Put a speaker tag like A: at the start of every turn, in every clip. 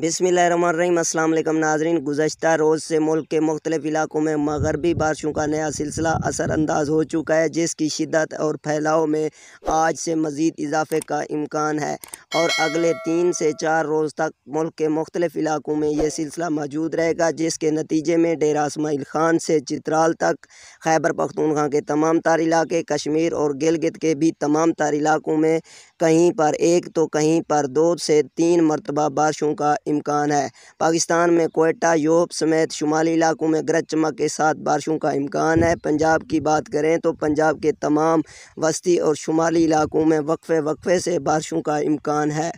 A: बिसमीम अल्लाम नाजरीन गुजशत रोज़ से मुल्क के मुख्तलिफ़ इलाकों में मगरबी बारिशों का नया सिलसिला असरअंदाज हो चुका है जिसकी शिदत और फैलाव में आज से मज़ीद इजाफे का इम्कान है और अगले तीन से चार रोज़ तक मुल्क के मुख्तलिफ़ इलाकों में ये सिलसिला मौजूद रहेगा जिसके नतीजे में डेरा इसमाइल खान से चित्राल तक खैबर पख्तूनखा के तमाम तार इलाके कश्मीर और गिलगित के भी तमाम तार इलाकों में कहीं पर एक तो कहीं पर दो से तीन मरतबा बारिशों का इम्कान है पाकिस्तान में कोयटा योप समेत शुमाली इलाकों में गरज चमक के साथ बारिशों का इम्कान है पंजाब की बात करें तो पंजाब के तमाम वस्ती और शुमाली इलाकों में वक्फे वक्फे से बारिशों का इम्कान दुकान है।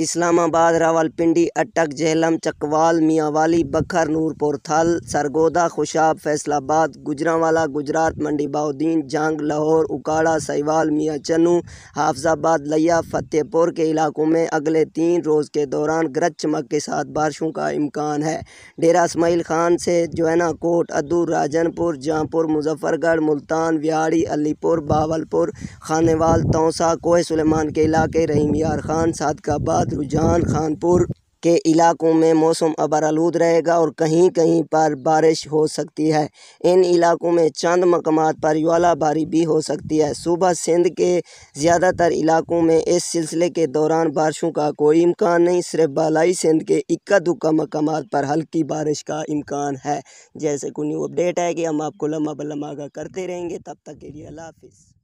A: इस्लामाबाद रावलपिंडी अटक जहलम चकवाल मियांवाली बखर नूरपुर थल सरगोदा खुशाब फैसलाबाद गुजरावाला गुजरात मंडी बाउद्दीन जांग लाहौर उकाड़ा सहीवाल मियाँ चनू हाफजाबाद लिया फतेहपुर के इलाकों में अगले तीन रोज़ के दौरान गरज चमक के साथ बारिशों का इम्कान है डेरा इसमाइल खान से जोना कोट अदू राजनपुर जहाँपुर मुजफ्फरगढ़ मुल्तान विहाड़ी अलीपुर बावलपुर खानेवाल तौसा कोह सुलेमान के इलाके रहीम यार खान सादकाबाद रुझान खानपुर के इलाकों में मौसम अबरालूद रहेगा और कहीं कहीं पर बारिश हो सकती है इन इलाकों में चंद मकाम पर ज्वाला बारी भी हो सकती है सुबह सिंध के ज़्यादातर इलाकों में इस सिलसिले के दौरान बारिशों का कोई इम्कान नहीं सिर्फ बालाई सिंध के इक्का दुक्का मकाम पर हल्की बारिश का इम्कान है जैसे कोई न्यू अपडेट है कि हम आपको लम्बा बलम्हा आगा करते रहेंगे तब तक के लिए अल्लाह हाफिज़